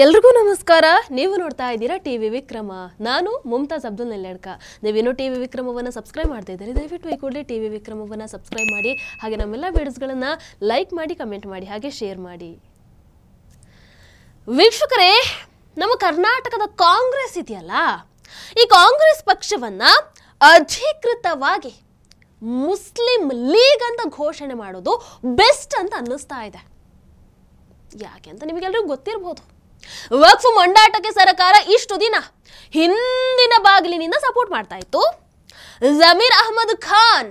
ಎಲ್ರಿಗೂ ನಮಸ್ಕಾರ ನೀವು ನೋಡ್ತಾ ಇದ್ದೀರಾ ಟಿ ವಿ ವಿಕ್ರಮ ನಾನು ಮುಮ್ತಾಜ್ ಅಬ್ದುಲ್ ನೆಲ್ಯಾಡ್ಕ ನೀವೇನು ಟಿ ವಿ ವಿಕ್ರಮವನ್ನು ಸಬ್ಸ್ಕ್ರೈಬ್ ಮಾಡ್ತಾ ಇದ್ದೀರಿ ದಯವಿಟ್ಟು ಈ ಕೂಡಲೇ ಟಿ ವಿ ವಿಕ್ರಮವನ್ನು ಸಬ್ಸ್ಕ್ರೈಬ್ ಮಾಡಿ ಹಾಗೆ ನಮ್ಮೆಲ್ಲ ವೀಡಿಯೋಸ್ಗಳನ್ನು ಲೈಕ್ ಮಾಡಿ ಕಮೆಂಟ್ ಮಾಡಿ ಹಾಗೆ ಶೇರ್ ಮಾಡಿ ವೀಕ್ಷಕರೇ ನಮ್ಮ ಕರ್ನಾಟಕದ ಕಾಂಗ್ರೆಸ್ ಇದೆಯಲ್ಲ ಈ ಕಾಂಗ್ರೆಸ್ ಪಕ್ಷವನ್ನು ಅಧಿಕೃತವಾಗಿ ಮುಸ್ಲಿಂ ಲೀಗ್ ಅಂತ ಘೋಷಣೆ ಮಾಡೋದು ಬೆಸ್ಟ್ ಅಂತ ಅನ್ನಿಸ್ತಾ ಇದೆ ಯಾಕೆ ಅಂತ ನಿಮಗೆಲ್ಲರಿಗೂ ಗೊತ್ತಿರ್ಬೋದು ವಕ್ಫ್ ಮಂಡಾಟಕ್ಕೆ ಸರ್ಕಾರ ಇಷ್ಟು ದಿನ ಹಿಂದಿನ ಬಾಗಿಲಿನಿಂದ ಸಪೋರ್ಟ್ ಮಾಡ್ತಾ ಇತ್ತು ಜಮೀರ್ ಅಹಮದ್ ಖಾನ್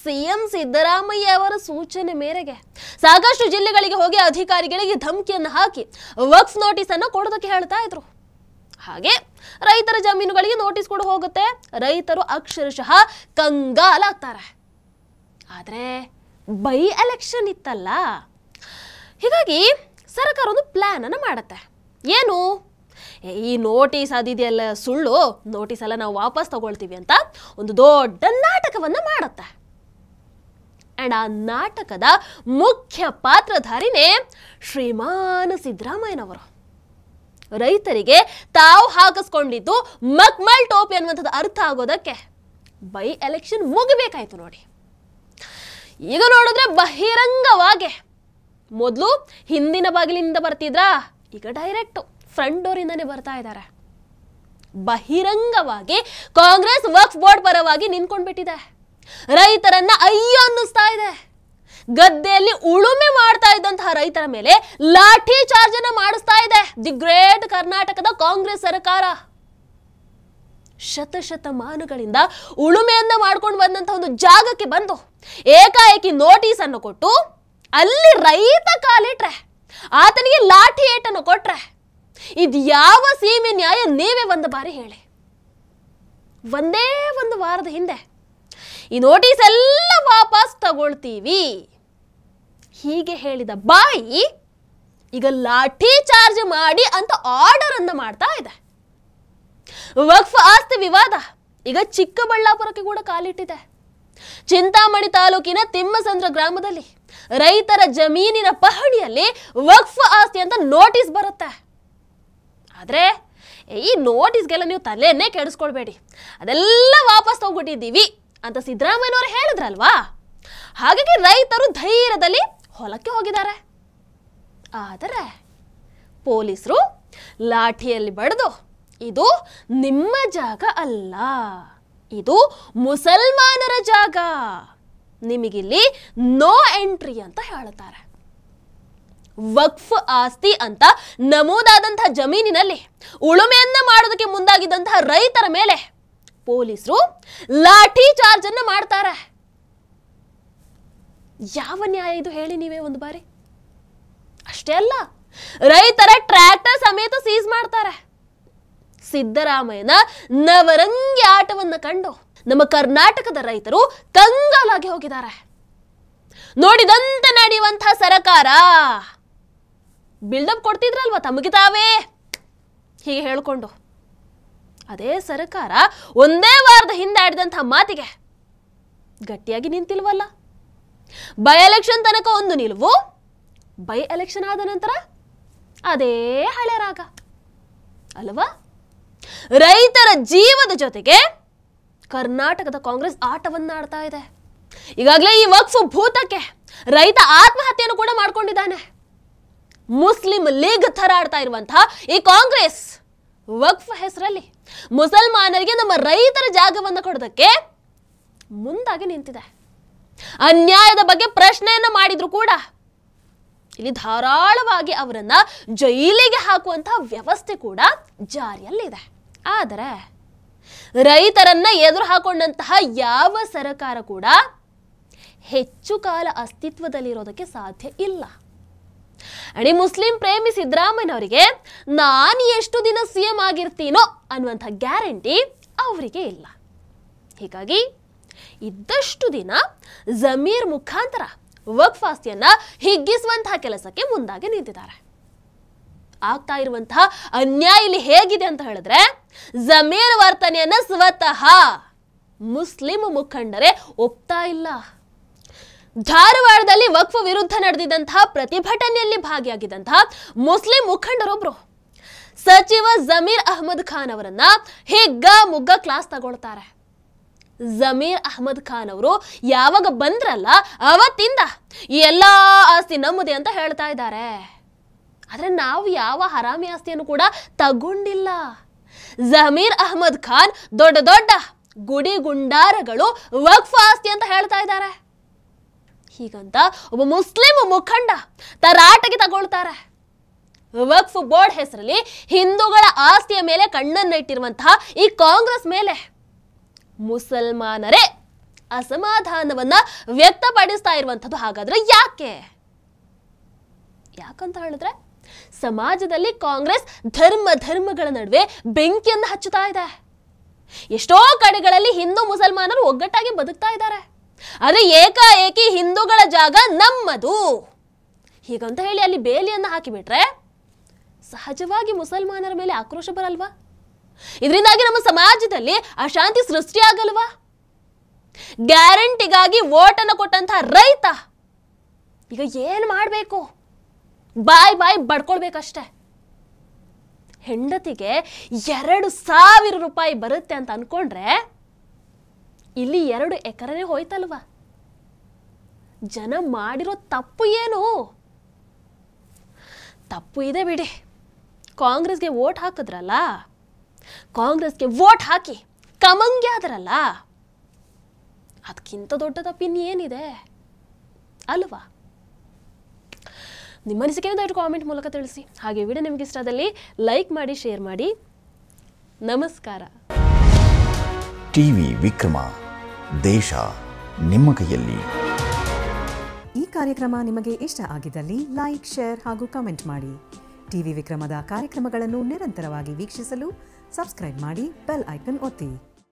ಸಿಎಂ ಸಿದ್ದರಾಮಯ್ಯ ಅವರ ಸೂಚನೆ ಮೇರೆಗೆ ಸಾಕಷ್ಟು ಜಿಲ್ಲೆಗಳಿಗೆ ಹೋಗಿ ಅಧಿಕಾರಿಗಳಿಗೆ ಧಮಕಿಯನ್ನು ಹಾಕಿ ವಕ್ಫ್ ನೋಟಿಸ್ ಅನ್ನು ಕೊಡೋದಕ್ಕೆ ಹೇಳ್ತಾ ಇದ್ರು ಹಾಗೆ ರೈತರ ಜಮೀನುಗಳಿಗೆ ನೋಟಿಸ್ ಕೂಡ ಹೋಗುತ್ತೆ ರೈತರು ಅಕ್ಷರಶಃ ಕಂಗಾಲಾಗ್ತಾರೆ ಆದರೆ ಬೈ ಎಲೆಕ್ಷನ್ ಇತ್ತಲ್ಲ ಹೀಗಾಗಿ ಸರ್ಕಾರ ಒಂದು ಪ್ಲಾನ್ ಅನ್ನು ಮಾಡುತ್ತೆ ಏನು ಈ ನೋಟಿಸ್ ಅದಿದೆಯಲ್ಲ ಸುಳ್ಳು ನೋಟಿಸ್ ಎಲ್ಲ ನಾವು ವಾಪಸ್ ತಗೊಳ್ತೀವಿ ಅಂತ ಒಂದು ದೊಡ್ಡ ನಾಟಕವನ್ನು ಮಾಡುತ್ತೆ ಆ್ಯಂಡ್ ಆ ನಾಟಕದ ಮುಖ್ಯ ಪಾತ್ರಧಾರಿನೇ ಶ್ರೀಮಾನ್ ಸಿದ್ದರಾಮಯ್ಯನವರು ರೈತರಿಗೆ ತಾವು ಹಾಕಿಸ್ಕೊಂಡಿದ್ದು ಮಕ್ಮಲ್ ಟೋಪಿ ಅನ್ನುವಂಥದ್ದು ಅರ್ಥ ಆಗೋದಕ್ಕೆ ಬೈ ಎಲೆಕ್ಷನ್ ಮುಗಿಬೇಕಾಯ್ತು ನೋಡಿ ಈಗ ನೋಡಿದ್ರೆ ಬಹಿರಂಗವಾಗಿ ಮೊದಲು ಹಿಂದಿನ ಬಾಗಿಲಿನಿಂದ ಬರ್ತಿದ್ರಾ ಈಗ ಡೈರೆಕ್ಟ್ ಫ್ರಂಟ್ ಡೋರಿಂದನೇ ಬರ್ತಾ ಇದ್ದಾರೆ ಬಹಿರಂಗವಾಗಿ ಕಾಂಗ್ರೆಸ್ ವಕ್ಫ್ ಬೋರ್ಡ್ ಪರವಾಗಿ ಬಿಟ್ಟಿದೆ ರೈತರನ್ನ ಅಯ್ಯೋ ಅನ್ನಿಸ್ತಾ ಇದೆ ಗದ್ದೆಯಲ್ಲಿ ಉಳುಮೆ ಮಾಡ್ತಾ ಇದ್ದಂತಹ ರೈತರ ಮೇಲೆ ಲಾಠಿ ಚಾರ್ಜ್ ಅನ್ನ ಮಾಡಿಸ್ತಾ ಇದೆ ದಿ ಗ್ರೇಟ್ ಕರ್ನಾಟಕದ ಕಾಂಗ್ರೆಸ್ ಸರ್ಕಾರ ಶತಶತಮಾನಗಳಿಂದ ಉಳುಮೆಯನ್ನ ಮಾಡ್ಕೊಂಡು ಬಂದಂತಹ ಒಂದು ಜಾಗಕ್ಕೆ ಬಂದು ಏಕಾಏಕಿ ನೋಟಿಸ್ ಅನ್ನು ಕೊಟ್ಟು ಅಲ್ಲಿ ರೈತ ಕಾಲಿಟ್ರೆ ಆತನಿಗೆ ಲಾಠಿ ಏಟನ್ನು ಕೊಟ್ರೆ ಇದು ಯಾವ ಸೀಮೆ ನ್ಯಾಯ ನೀವೇ ಒಂದು ಬಾರಿ ಹೇಳಿ ಒಂದೇ ಒಂದು ವಾರದ ಹಿಂದೆ ಈ ನೋಟಿಸ್ ಎಲ್ಲ ವಾಪಸ್ ತಗೊಳ್ತೀವಿ ಹೀಗೆ ಹೇಳಿದ ಬಾಯಿ ಈಗ ಲಾಠಿ ಚಾರ್ಜ್ ಮಾಡಿ ಅಂತ ಆರ್ಡರ್ ಅನ್ನು ಮಾಡ್ತಾ ಇದೆ ವಕ್ಫ್ ಆಸ್ತಿ ವಿವಾದ ಈಗ ಚಿಕ್ಕಬಳ್ಳಾಪುರಕ್ಕೆ ಕೂಡ ಕಾಲಿಟ್ಟಿದೆ ಚಿಂತಾಮಣಿ ತಾಲೂಕಿನ ತಿಮ್ಮಸಂದ್ರ ಗ್ರಾಮದಲ್ಲಿ ರೈತರ ಜಮೀನಿನ ಪಹಣಿಯಲ್ಲಿ ವಕ್ಫ್ ಆಸ್ತಿ ಅಂತ ನೋಟಿಸ್ ಬರುತ್ತೆ ಆದರೆ ಈ ನೋಟಿಸ್ಗೆಲ್ಲ ನೀವು ತಲೆಯನ್ನೇ ಕೆಡಿಸ್ಕೊಳ್ಬೇಡಿ ಅದೆಲ್ಲ ವಾಪಸ್ ತಗೊಂಡಿದ್ದೀವಿ ಅಂತ ಸಿದ್ದರಾಮಯ್ಯನವರು ಹೇಳಿದ್ರಲ್ವಾ ಹಾಗಾಗಿ ರೈತರು ಧೈರ್ಯದಲ್ಲಿ ಹೊಲಕ್ಕೆ ಹೋಗಿದ್ದಾರೆ ಆದರೆ ಪೊಲೀಸರು ಲಾಠಿಯಲ್ಲಿ ಬಡಿದು ಇದು ನಿಮ್ಮ ಜಾಗ ಅಲ್ಲ ಇದು ಮುಸಲ್ಮಾನರ ಜಾಗ ನಿಮಗಿಲ್ಲಿ ನೋ ಎಂಟ್ರಿ ಅಂತ ಹೇಳ್ತಾರೆ ವಕ್ಫ್ ಆಸ್ತಿ ಅಂತ ನಮೂದಾದಂತಹ ಜಮೀನಿನಲ್ಲಿ ಉಳುಮೆಯನ್ನ ಮಾಡೋದಕ್ಕೆ ಮುಂದಾಗಿದ್ದಂತಹ ರೈತರ ಮೇಲೆ ಪೊಲೀಸರು ಲಾಠಿ ಚಾರ್ಜ್ ಅನ್ನು ಮಾಡ್ತಾರೆ ಯಾವ ನ್ಯಾಯ ಇದು ಹೇಳಿ ನೀವೇ ಒಂದು ಬಾರಿ ಅಷ್ಟೇ ಅಲ್ಲ ರೈತರ ಟ್ರ್ಯಾಕ್ಟರ್ ಸಮೇತ ಸೀಸ್ ಮಾಡ್ತಾರೆ ಸಿದ್ದರಾಮಯ್ಯನ ನವರಂಗಿ ಆಟವನ್ನು ಕಂಡು ನಮ್ಮ ಕರ್ನಾಟಕದ ರೈತರು ಕಂಗಾಲಾಗಿ ಹೋಗಿದ್ದಾರೆ ನೋಡಿದಂತೆ ನಡೆಯುವಂತಹ ಸರಕಾರ ಬಿಲ್ಡಪ್ ಕೊಡ್ತಿದ್ರಲ್ವ ತಮಗೆ ತಾವೇ ಹೀಗೆ ಹೇಳಿಕೊಂಡು ಅದೇ ಸರಕಾರ ಒಂದೇ ವಾರದ ಹಿಂದೆ ಆಡಿದಂತಹ ಮಾತಿಗೆ ಗಟ್ಟಿಯಾಗಿ ನಿಂತಿಲ್ವಲ್ಲ ಬೈ ಎಲೆಕ್ಷನ್ ತನಕ ಒಂದು ನಿಲುವು ಬೈ ಎಲೆಕ್ಷನ್ ಆದ ನಂತರ ಅದೇ ಹಳೆ ರಾಗ ಅಲ್ವಾ ರೈತರ ಜೀವದ ಜೊತೆಗೆ ಕರ್ನಾಟಕದ ಕಾಂಗ್ರೆಸ್ ಆಟವನ್ನ ಆಡ್ತಾ ಇದೆ ಈಗಾಗಲೇ ಈ ವಕ್ಫ್ ಭೂತಕ್ಕೆ ರೈತ ಆತ್ಮಹತ್ಯೆಯನ್ನು ಕೂಡ ಮಾಡ್ಕೊಂಡಿದ್ದಾನೆ ಮುಸ್ಲಿಂ ಲೀಗ್ ಥರ ಆಡ್ತಾ ಇರುವಂತಹ ಈ ಕಾಂಗ್ರೆಸ್ ವಕ್ಫ್ ಹೆಸರಲ್ಲಿ ಮುಸಲ್ಮಾನರಿಗೆ ನಮ್ಮ ರೈತರ ಜಾಗವನ್ನು ಕೊಡೋದಕ್ಕೆ ಮುಂದಾಗಿ ನಿಂತಿದೆ ಅನ್ಯಾಯದ ಬಗ್ಗೆ ಪ್ರಶ್ನೆಯನ್ನು ಮಾಡಿದ್ರು ಕೂಡ ಇಲ್ಲಿ ಧಾರಾಳವಾಗಿ ಅವರನ್ನ ಜೈಲಿಗೆ ಹಾಕುವಂತಹ ವ್ಯವಸ್ಥೆ ಕೂಡ ಜಾರಿಯಲ್ಲಿದೆ ಆದರೆ ರೈತರನ್ನ ಎದುರು ಹಾಕೊಂಡಂತಹ ಯಾವ ಸರಕಾರ ಕೂಡ ಹೆಚ್ಚು ಕಾಲ ಅಸ್ತಿತ್ವದಲ್ಲಿರೋದಕ್ಕೆ ಸಾಧ್ಯ ಇಲ್ಲ ಅಣಿ ಮುಸ್ಲಿಂ ಪ್ರೇಮಿ ಅವರಿಗೆ ನಾನು ಎಷ್ಟು ದಿನ ಸಿ ಎಂ ಆಗಿರ್ತೀನೋ ಅನ್ನುವಂಥ ಗ್ಯಾರಂಟಿ ಅವರಿಗೆ ಇಲ್ಲ ಹೀಗಾಗಿ ಇದ್ದಷ್ಟು ದಿನ ಜಮೀರ್ ಮುಖಾಂತರ ವಕ್ಫಾಸ್ತಿಯನ್ನ ಹಿಗ್ಗಿಸುವಂತಹ ಕೆಲಸಕ್ಕೆ ಮುಂದಾಗಿ ನಿಂತಿದ್ದಾರೆ ಆಗ್ತಾ ಇರುವಂತಹ ಅನ್ಯಾಯ ಇಲ್ಲಿ ಹೇಗಿದೆ ಅಂತ ಹೇಳಿದ್ರೆ ಜಮೀರ್ ವರ್ತನೆಯನ್ನು ಸ್ವತಃ ಮುಸ್ಲಿಂ ಮುಖಂಡರೇ ಒಪ್ತಾ ಇಲ್ಲ ಧಾರವಾಡದಲ್ಲಿ ವಕ್ಫ್ ವಿರುದ್ಧ ನಡೆದಿದ್ದಂತಹ ಪ್ರತಿಭಟನೆಯಲ್ಲಿ ಭಾಗಿಯಾಗಿದ್ದಂತಹ ಮುಸ್ಲಿಂ ಮುಖಂಡರೊಬ್ರು ಸಚಿವ ಜಮೀರ್ ಅಹಮದ್ ಖಾನ್ ಅವರನ್ನ ಹಿಗ್ಗ ಮುಗ್ಗ ಕ್ಲಾಸ್ ತಗೊಳ್ತಾರೆ ಜಮೀರ್ ಅಹಮದ್ ಖಾನ್ ಅವರು ಯಾವಾಗ ಬಂದ್ರಲ್ಲ ಅವತ್ತಿಂದ ಎಲ್ಲ ಆಸ್ತಿ ನಮ್ಮದೇ ಅಂತ ಹೇಳ್ತಾ ಇದ್ದಾರೆ ಆದರೆ ನಾವು ಯಾವ ಹರಾಮಿ ಆಸ್ತಿಯನ್ನು ಕೂಡ ತಗೊಂಡಿಲ್ಲ ಜಮೀರ್ ಅಹಮದ್ ಖಾನ್ ದೊಡ್ಡ ದೊಡ್ಡ ಗುಡಿ ಗುಂಡಾರಗಳು ವಕ್ಫ್ ಆಸ್ತಿ ಅಂತ ಹೇಳ್ತಾ ಇದ್ದಾರೆ ಹೀಗಂತ ಒಬ್ಬ ಮುಸ್ಲಿಂ ಮುಖಂಡ ತರಾಟೆಗೆ ತಗೊಳ್ತಾರೆ ವಕ್ಫ್ ಬೋರ್ಡ್ ಹೆಸರಲ್ಲಿ ಹಿಂದೂಗಳ ಆಸ್ತಿಯ ಮೇಲೆ ಕಣ್ಣನ್ನು ಇಟ್ಟಿರುವಂತಹ ಈ ಕಾಂಗ್ರೆಸ್ ಮೇಲೆ ಮುಸಲ್ಮಾನರೇ ಅಸಮಾಧಾನವನ್ನ ವ್ಯಕ್ತಪಡಿಸ್ತಾ ಇರುವಂಥದ್ದು ಹಾಗಾದ್ರೆ ಯಾಕೆ ಯಾಕಂತ ಹೇಳಿದ್ರೆ ಸಮಾಜದಲ್ಲಿ ಕಾಂಗ್ರೆಸ್ ಧರ್ಮ ಧರ್ಮಗಳ ನಡುವೆ ಬೆಂಕಿಯನ್ನು ಹಚ್ಚುತ್ತಾ ಇದೆ ಎಷ್ಟೋ ಕಡೆಗಳಲ್ಲಿ ಹಿಂದೂ ಮುಸಲ್ಮಾನರು ಒಗ್ಗಟ್ಟಾಗಿ ಬದುಕ್ತಾ ಇದ್ದಾರೆ ಆದರೆ ಏಕಾಏಕಿ ಹಿಂದೂಗಳ ಜಾಗ ನಮ್ಮದು ಹೀಗಂತ ಹೇಳಿ ಅಲ್ಲಿ ಬೇಲಿಯನ್ನು ಹಾಕಿಬಿಟ್ರೆ ಸಹಜವಾಗಿ ಮುಸಲ್ಮಾನರ ಮೇಲೆ ಆಕ್ರೋಶ ಬರಲ್ವಾ ಇದರಿಂದಾಗಿ ನಮ್ಮ ಸಮಾಜದಲ್ಲಿ ಅಶಾಂತಿ ಸೃಷ್ಟಿಯಾಗಲ್ವಾ ಗ್ಯಾರಂಟಿಗಾಗಿ ವೋಟನ್ನು ಕೊಟ್ಟಂತಹ ರೈತ ಈಗ ಏನು ಮಾಡಬೇಕು ಬಾಯ್ ಬಾಯ್ ಬಡ್ಕೊಳ್ಬೇಕಷ್ಟೆ ಹೆಂಡತಿಗೆ ಎರಡು ಸಾವಿರ ರೂಪಾಯಿ ಬರುತ್ತೆ ಅಂತ ಅನ್ಕೊಂಡ್ರೆ ಇಲ್ಲಿ ಎರಡು ಎಕರೆ ಹೋಯ್ತಲ್ವ ಜನ ಮಾಡಿರೋ ತಪ್ಪು ಏನು ತಪ್ಪು ಇದೆ ಬಿಡಿ ಕಾಂಗ್ರೆಸ್ಗೆ ವೋಟ್ ಹಾಕಿದ್ರಲ್ಲ ಕಾಂಗ್ರೆಸ್ಗೆ ವೋಟ್ ಹಾಕಿ ಕಮಂಗೆ ಆದ್ರಲ್ಲ ಅದಕ್ಕಿಂತ ದೊಡ್ಡ ಏನಿದೆ ಅಲ್ವಾ ನಿಮ್ಮ ಅನಿಸಿಕೆ ಕಾಮೆಂಟ್ ಮೂಲಕ ತಿಳಿಸಿ ಹಾಗೆ ವಿಡಿಯೋ ನಿಮಗೆ ಇಷ್ಟ ಆದಲ್ಲಿ ಲೈಕ್ ಮಾಡಿ ಶೇರ್ ಮಾಡಿ ನಮಸ್ಕಾರ ಟಿವಿ ವಿಕ್ರಮ ದೇಶ ನಿಮ್ಮ ಕೈಯಲ್ಲಿ ಈ ಕಾರ್ಯಕ್ರಮ ನಿಮಗೆ ಇಷ್ಟ ಆಗಿದ್ದಲ್ಲಿ ಲೈಕ್ ಶೇರ್ ಹಾಗೂ ಕಮೆಂಟ್ ಮಾಡಿ ಟಿವಿ ವಿಕ್ರಮದ ಕಾರ್ಯಕ್ರಮಗಳನ್ನು ನಿರಂತರವಾಗಿ ವೀಕ್ಷಿಸಲು ಸಬ್ಸ್ಕ್ರೈಬ್ ಮಾಡಿ ಬೆಲ್ ಐಕನ್ ಒತ್ತಿ